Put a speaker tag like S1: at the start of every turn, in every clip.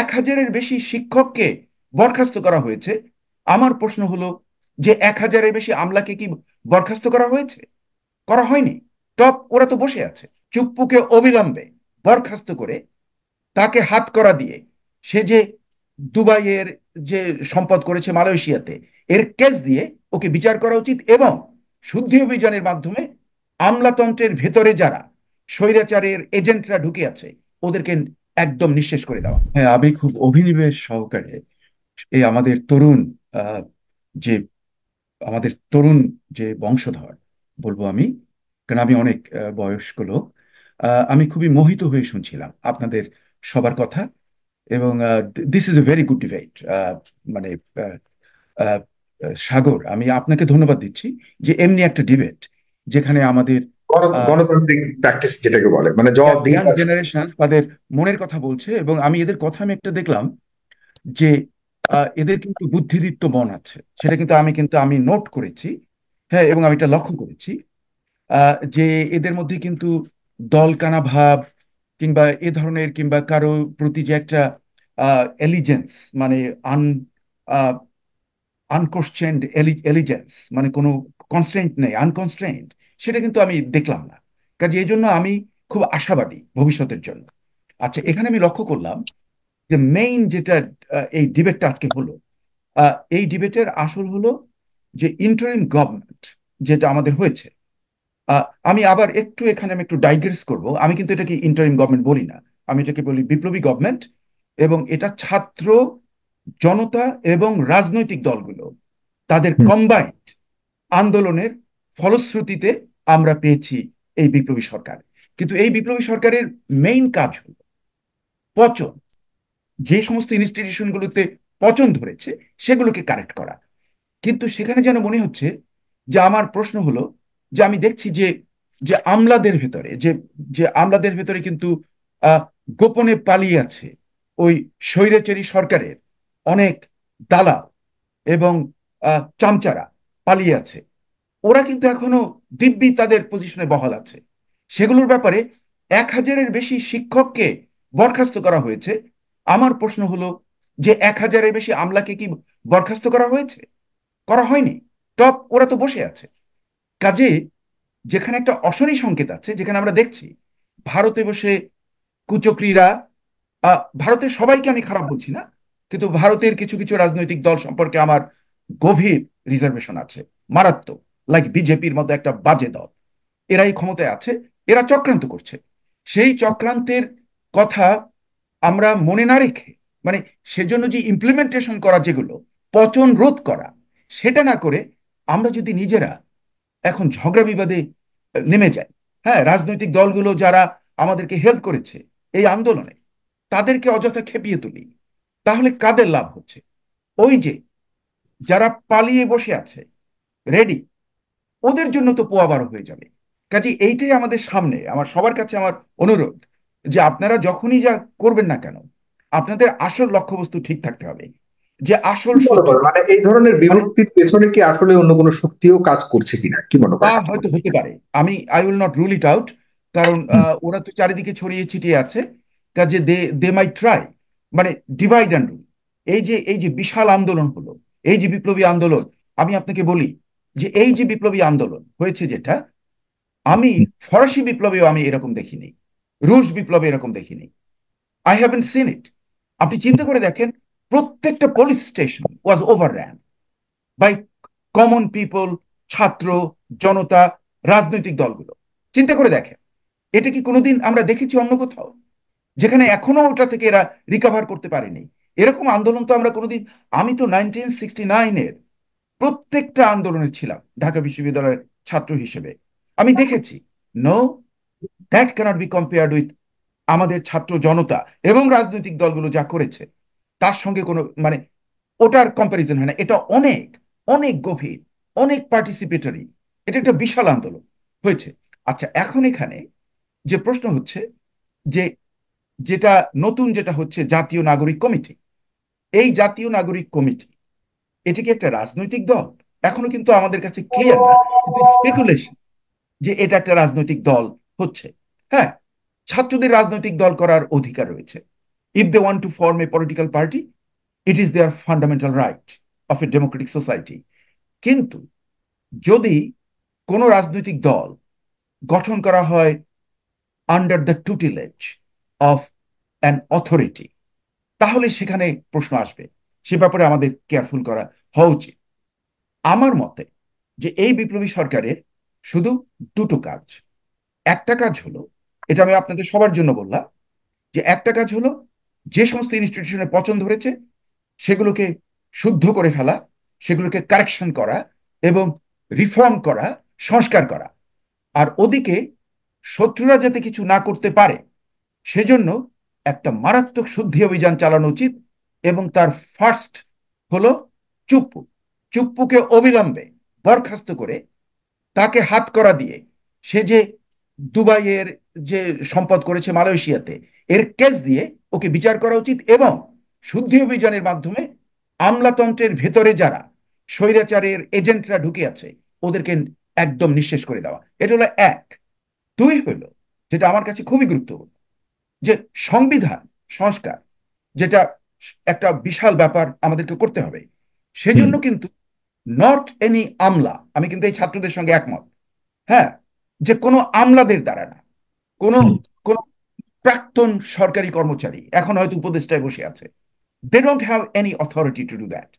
S1: এক হাজারের বেশি শিক্ষককে বরখাস্ত করা হয়েছে আমার প্রশ্ন হলো যে এক হাজারের বেশি আমলাকে কি বরখাস্ত করা হয়েছে করা হয়নি টপ ওরা তো বসে আছে চুপ্পুকে অবিলম্বে বরখাস্ত করে তাকে হাত করা দিয়ে সে যে দুবাইয়ের যে সম্পদ করেছে মালয়েশিয়াতে এর কেস দিয়ে ওকে বিচার করা উচিত এবং শুদ্ধি অভিযানের মাধ্যমে আমলাতন্ত্রের ভেতরে যারা স্বৈরাচারের এজেন্টরা ঢুকে আছে ওদেরকে একদম নিঃশেষ করে দেওয়া হ্যাঁ আমি খুব অভিনিবেশ সহকারে এই আমাদের তরুণ যে আমাদের তরুণ যে বংশধর বলবো আমি কারণ আমি অনেক বয়স্ক লোক আমি খুবই মোহিত হয়ে শুনছিলাম আপনাদের সবার কথা এবং this is a very good debate মানে সাগর আমি আপনাকে ধন্যবাদ দিচ্ছি যে এমনি একটা ডিবেট যেখানে আমাদের গণতান্ত্রিক প্র্যাকটিস যেটাকে বলে মানে জেনারেশন তাদের মনের কথা বলছে এবং আমি এদের কথা আমি একটা দেখলাম যে এদের কিন্তু বুদ্ধিদীপ্ত মন আছে সেটা কিন্তু আমি কিন্তু আমি নোট করেছি হ্যাঁ এবং আমি এটা লক্ষ্য করেছি যে এদের মধ্যে কিন্তু দলকানা ভাব কিংবা এ ধরনের কিংবা কারো প্রতি যে একটা এলিজেন্স মানে আন আনকোশ্চেন্ড এলিজেন্স মানে কোনো কনস্টেন্ট নেই আনকনস্টেন্ট সেটা কিন্তু আমি দেখলাম না কাজে এই জন্য আমি খুব আশাবাদী ভবিষ্যতের জন্য আচ্ছা এখানে আমি লক্ষ্য করলাম যে মেইন যেটা এই ডিবেটটা আজকে হলো এই ডিবেটের আসল হলো যে ইন্টারিম গভর্নমেন্ট যেটা আমাদের হয়েছে আমি আবার একটু এখানে আমি একটু ডাইগ্রেস করব আমি কিন্তু এটাকে ইন্টারিম গভর্নমেন্ট বলি না আমি এটাকে বলি বিপ্লবী গভর্নমেন্ট এবং এটা ছাত্র জনতা এবং রাজনৈতিক দলগুলো তাদের কম্বাইন্ড আন্দোলনের ফলশ্রুতিতে আমরা পেয়েছি এই বিপ্লবী সরকার কিন্তু এই বিপ্লবী সরকারের মেইন কাজ হল পচন যে সমস্ত ইনস্টিটিউশনগুলোতে পচন ধরেছে সেগুলোকে কারেক্ট করা কিন্তু সেখানে যেন মনে হচ্ছে যে আমার প্রশ্ন হলো যে আমি দেখছি যে যে আমলাদের ভেতরে যে যে আমলাদের ভেতরে কিন্তু গোপনে পালিয়ে আছে ওই স্বৈরাচারী সরকারের অনেক দালাল এবং চামচারা পালিয়ে আছে ওরা কিন্তু এখনো দিব্যি তাদের পজিশনে বহাল আছে সেগুলোর ব্যাপারে এক হাজারের বেশি শিক্ষককে বরখাস্ত করা হয়েছে আমার প্রশ্ন হলো যে এক হাজারের বেশি আমলাকে কি বরখাস্ত করা হয়েছে করা হয়নি টপ ওরা তো বসে আছে কাজে যেখানে একটা অশনি সংকেত আছে যেখানে আমরা দেখছি ভারতে বসে কুচক্রীরা ভারতের সবাইকে আমি খারাপ বলছি না কিন্তু ভারতের কিছু কিছু রাজনৈতিক দল সম্পর্কে আমার গভীর রিজার্ভেশন আছে মারাত্মক লাইক বিজেপির মতো একটা বাজে দল এরাই ক্ষমতায় আছে এরা চক্রান্ত করছে সেই চক্রান্তের কথা আমরা মনে না রেখে মানে সেজন্য যে ইমপ্লিমেন্টেশন করা যেগুলো পচন রোধ করা সেটা না করে আমরা যদি নিজেরা এখন ঝগড়া বিবাদে নেমে যাই হ্যাঁ রাজনৈতিক দলগুলো যারা আমাদেরকে হেল্প করেছে এই আন্দোলনে তাদেরকে অযথা খেপিয়ে তুলি তাহলে কাদের লাভ হচ্ছে ওই যে যারা পালিয়ে বসে আছে রেডি ওদের জন্য তো পোয়া বারো হয়ে যাবে কাজে এইটাই আমাদের সামনে আমার সবার কাছে আমার অনুরোধ যে আপনারা যখনই যা করবেন না কেন আপনাদের আসল লক্ষ্যবস্তু ঠিক থাকতে হবে যে আসল মানে এই ধরনের মানে- বিভক্তির পেছনে কি আসলে অন্য কোনো শক্তিও কাজ করছে কিনা কি মনে করেন হয়তো হতে পারে আমি I will not rule it out কারণ ওরা তো চারিদিকে ছড়িয়ে ছিটিয়ে আছে কাজে দে দে মাই ট্রাই মানে ডিভাইড অ্যান্ড রুল এই যে এই যে বিশাল আন্দোলন হলো এই যে বিপ্লবী আন্দোলন আমি আপনাকে বলি যে এই যে বিপ্লবী আন্দোলন হয়েছে যেটা আমি ফরাসি বিপ্লবেও আমি এরকম দেখিনি রুশ বিপ্লব এরকম দেখিনি আই হ্যাভেন সিন ইট আপনি চিন্তা করে দেখেন প্রত্যেকটা police station was over ran by common people ছাত্র জনতা রাজনৈতিক দলগুলো চিন্তা করে দেখেন এটা কি কোনোদিন আমরা দেখেছি অন্য কোথাও যেখানে এখনো ওটা থেকে এরা রিকাভার করতে পারেনি এরকম আন্দোলন তো আমরা কোনোদিন আমি তো নাইনটিন সিক্সটি নাইনের প্রত্যেকটা আন্দোলনে ছিলাম ঢাকা বিশ্ববিদ্যালয়ের ছাত্র হিসেবে আমি দেখেছি no that cannot be compared with আমাদের ছাত্র জনতা এবং রাজনৈতিক দলগুলো যা করেছে তার সঙ্গে কোনো মানে ওটার কম্প্যারিজন হয় না এটা অনেক অনেক গভীর অনেক পার্টিসিপেটারি এটা একটা বিশাল আন্দোলন হয়েছে আচ্ছা এখন এখানে যে প্রশ্ন হচ্ছে যে যেটা নতুন যেটা হচ্ছে জাতীয় নাগরিক কমিটি এই জাতীয় নাগরিক কমিটি এটি কি একটা রাজনৈতিক দল এখনো কিন্তু আমাদের কাছে ক্লিয়ার না কিন্তু স্পেকুলেশন যে এটা একটা রাজনৈতিক দল হচ্ছে হ্যাঁ ছাত্রদের রাজনৈতিক দল করার অধিকার রয়েছে if they want to form a political party it is their fundamental right of a democratic society কিন্তু যদি কোনো রাজনৈতিক দল গঠন করা হয় under the tutelage of an authority তাহলে সেখানে প্রশ্ন আসবে সে ব্যাপারে আমাদের কেয়ারফুল করা হওয়া উচিত আমার মতে যে এই বিপ্লবী সরকারের শুধু দুটো কাজ একটা কাজ হলো এটা আমি আপনাদের সবার জন্য বললাম যে একটা কাজ হলো যে সমস্ত ইনস্টিটিউশনে পচন ধরেছে সেগুলোকে শুদ্ধ করে ফেলা সেগুলোকে কারেকশন করা এবং রিফর্ম করা সংস্কার করা আর ওদিকে শত্রুরা যাতে কিছু না করতে পারে সেজন্য একটা মারাত্মক শুদ্ধি অভিযান চালানো উচিত এবং তার ফার্স্ট হলো চুপ্পু চুপ্পুকে অবিলম্বে বরখাস্ত করে তাকে হাত করা দিয়ে সে যে দুবাইয়ের যে সম্পদ করেছে মালয়েশিয়াতে এর কেস দিয়ে ওকে বিচার করা উচিত এবং শুদ্ধি অভিযানের মাধ্যমে আমলাতন্ত্রের ভেতরে যারা স্বৈরাচারের এজেন্টরা ঢুকে আছে ওদেরকে একদম নিঃশেষ করে দেওয়া এটা হলো এক দুই হইল যেটা আমার কাছে খুবই গুরুত্বপূর্ণ যে সংবিধান সংস্কার যেটা একটা বিশাল ব্যাপার আমাদেরকে করতে হবে সেজন্য কিন্তু নট এনি আমলা আমি কিন্তু এই ছাত্রদের সঙ্গে একমত হ্যাঁ যে কোনো আমলাদের দ্বারা না কোন কোনো প্রাক্তন সরকারি কর্মচারী এখন হয়তো উপদেষ্টায় বসে আছে they don't have any authority to do that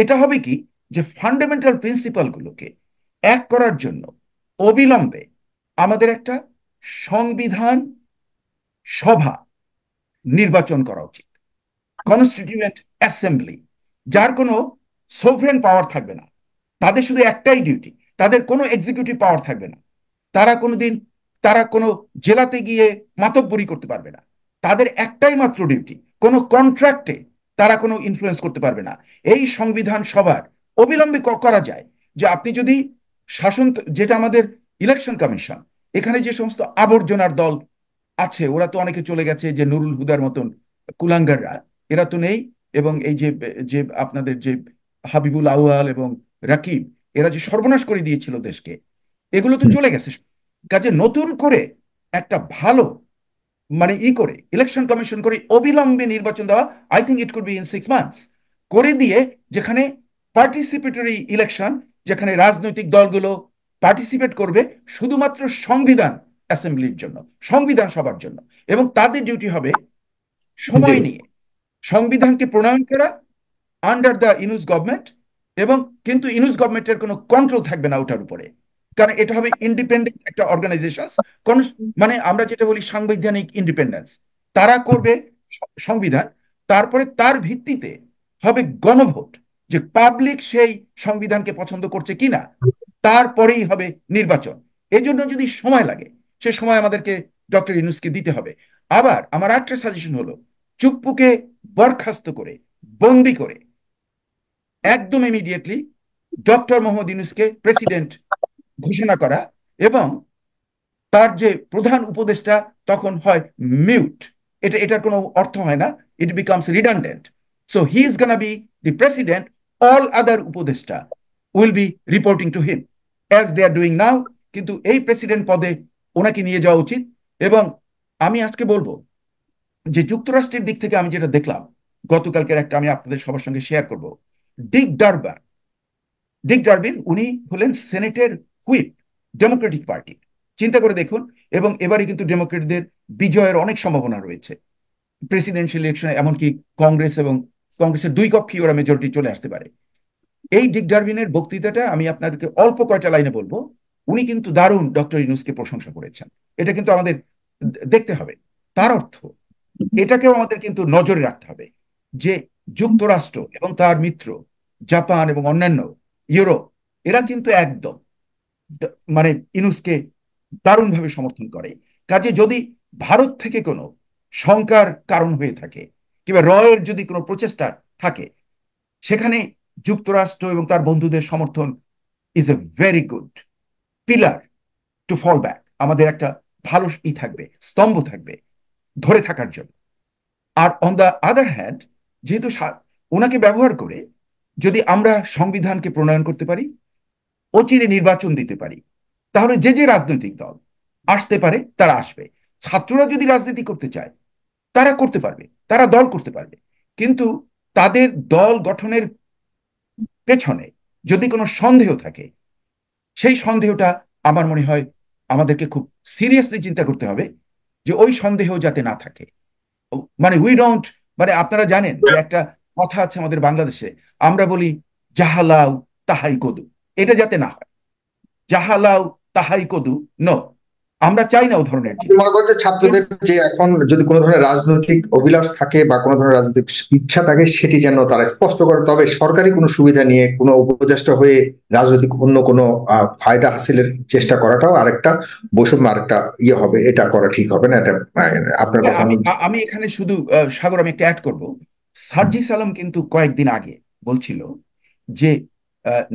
S1: এটা হবে কি যে ফান্ডামেন্টাল প্রিন্সিপালগুলোকে এক করার জন্য অবিলম্বে আমাদের একটা সংবিধান সভা নির্বাচন করা উচিত কনস্টিটিউয়েন্ট অ্যাসেম্বলি যার কোনো সোভরেন পাওয়ার থাকবে না তাদের শুধু একটাই ডিউটি তাদের কোনো এক্সিকিউটিভ পাওয়ার থাকবে না তারা কোনো দিন তারা কোনো জেলাতে গিয়ে মাতব্বরি করতে পারবে না তাদের একটাই মাত্র ডিউটি কোনো কন্ট্রাক্টে তারা কোনো ইনফ্লুয়েন্স করতে পারবে না এই সংবিধান সবার অবিলম্বে করা যায় যে আপনি যদি শাসন যেটা আমাদের ইলেকশন কমিশন এখানে যে সমস্ত আবর্জনার দল আছে ওরা তো অনেকে চলে গেছে যে নুরুল হুদার মতন কুলাঙ্গাররা এরা তো নেই এবং এই যে যে আপনাদের যে হাবিবুল আউয়াল এবং রাকিব এরা যে সর্বনাশ করে দিয়েছিল দেশকে এগুলো তো চলে গেছে কাজে নতুন করে একটা ভালো মানে ই করে ইলেকশন কমিশন করে অবিলম্বে নির্বাচন দেওয়া I think it could be in six months করে দিয়ে যেখানে পার্টিসিপেটরি ইলেকশন যেখানে রাজনৈতিক দলগুলো পার্টিসিপেট করবে শুধুমাত্র সংবিধান অ্যাসেম্বলির জন্য সংবিধান সবার জন্য এবং তাদের ডিউটি হবে সময় নিয়ে সংবিধানকে প্রণয়ন করা আন্ডার দ্য ইনুস গভর্নমেন্ট এবং কিন্তু ইনুস গভর্নমেন্টের কোনো কন্ট্রোল থাকবে না ওটার উপরে কারণ এটা হবে ইন্ডিপেন্ডেন্ট একটা অর্গানাইজেশন মানে আমরা যেটা বলি সাংবিধানিক ইন্ডিপেন্ডেন্স তারা করবে সংবিধান তারপরে তার ভিত্তিতে হবে গণভোট যে পাবলিক সেই সংবিধানকে পছন্দ করছে কিনা তারপরেই হবে নির্বাচন এই জন্য যদি সময় লাগে সে সময় আমাদেরকে ডক্টর ইউনুসকে দিতে হবে আবার আমার আরেকটা সাজেশন হলো চুপ্পুকে বরখাস্ত করে বন্দি করে একদম ইমিডিয়েটলি ডক্টর মোহাম্মদ ইউনুসকে প্রেসিডেন্ট ঘোষণা করা এবং তার যে প্রধান উপদেষ্টা তখন হয় মিউট এটা এটার কোনো অর্থ হয় না it becomes redundant so he is gonna be the president all other উপদেষ্টা will be reporting to him as they are doing now কিন্তু এই প্রেসিডেন্ট পদে ওনাকে নিয়ে যাওয়া উচিত এবং আমি আজকে বলবো যে যুক্তরাষ্ট্রের দিক থেকে আমি যেটা দেখলাম গতকালকের একটা আমি আপনাদের সবার সঙ্গে শেয়ার করবো ডিক ডারবান ডিক ডারবিন উনি হলেন সেনেটের হুইপ ডেমোক্রেটিক পার্টি চিন্তা করে দেখুন এবং এবারে কিন্তু ডেমোক্রেটদের বিজয়ের অনেক সম্ভাবনা রয়েছে প্রেসিডেন্সিয়াল ইলেকশনে এমনকি কংগ্রেস এবং কংগ্রেসের দুই কক্ষে ওরা মেজরিটি চলে আসতে পারে এই ডিক ডারবিনের বক্তৃতাটা আমি আপনাদেরকে অল্প কয়টা লাইনে বলবো উনি কিন্তু দারুণ ডক্টর ইনুসকে প্রশংসা করেছেন এটা কিন্তু আমাদের দেখতে হবে তার অর্থ এটাকেও আমাদের কিন্তু নজরে রাখতে হবে যে যুক্তরাষ্ট্র এবং তার মিত্র জাপান এবং অন্যান্য ইউরোপ এরা কিন্তু একদম মানে ইনুসকে দারুণভাবে সমর্থন করে কাজে যদি ভারত থেকে কোনো শঙ্কার কারণ হয়ে থাকে কিংবা রয়ের যদি কোনো প্রচেষ্টা থাকে সেখানে যুক্তরাষ্ট্র এবং তার বন্ধুদের সমর্থন is a very good pillar to fall back আমাদের একটা ভালো ই থাকবে স্তম্ভ থাকবে ধরে থাকার জন্য আর অন দ্য আদার হ্যান্ড যেহেতু ওনাকে ব্যবহার করে যদি আমরা সংবিধানকে প্রণয়ন করতে পারি অচিরে নির্বাচন দিতে পারি তাহলে যে যে রাজনৈতিক দল আসতে পারে তারা আসবে ছাত্ররা যদি রাজনীতি করতে চায় তারা করতে পারবে তারা দল করতে পারবে কিন্তু তাদের দল গঠনের পেছনে যদি কোনো সন্দেহ থাকে সেই সন্দেহটা আমার মনে হয় আমাদেরকে খুব সিরিয়াসলি চিন্তা করতে হবে যে ওই সন্দেহ যাতে না থাকে মানে উই ডোন্ট মানে আপনারা জানেন যে একটা কথা আছে আমাদের বাংলাদেশে আমরা বলি জাহালাউ তাহাই কদু এটা যাতে না হয় জাহালাউ তাহাই কদু ন আমরা চাই না ও ধরনের মনে করছে ছাত্রদের যে এখন যদি কোনো ধরনের রাজনৈতিক অভিলাষ থাকে বা কোনো ধরনের রাজনৈতিক ইচ্ছা থাকে সেটি যেন তারা স্পষ্ট করে তবে সরকারি কোনো সুবিধা নিয়ে কোনো উপদেষ্টা হয়ে রাজনৈতিক অন্য কোনো ফায়দা হাসিলের চেষ্টা করাটাও আরেকটা বৈষম্য আরেকটা ইয়ে হবে এটা করা ঠিক হবে না এটা আপনার হ্যাঁ, আমি এখানে শুধু সাগর আমি একটা অ্যাড করবো সার্জি সালাম কিন্তু কয়েকদিন আগে বলছিল যে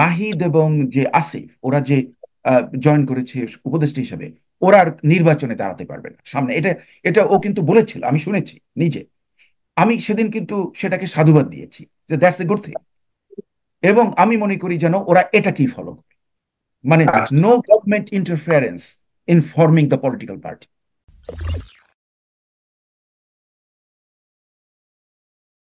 S1: নাহিদ এবং যে আসিফ ওরা যে জয়েন করেছে উপদেষ্টা হিসেবে ওরা আর নির্বাচনে দাঁড়াতে পারবে না সামনে এটা এটা ও কিন্তু বলেছিল আমি শুনেছি নিজে আমি সেদিন কিন্তু সেটাকে সাধুবাদ দিয়েছি যে দ্যাটস এ গুড থিং এবং আমি মনে করি যেন ওরা এটা কি ফলো করে মানে no government interference in forming the political party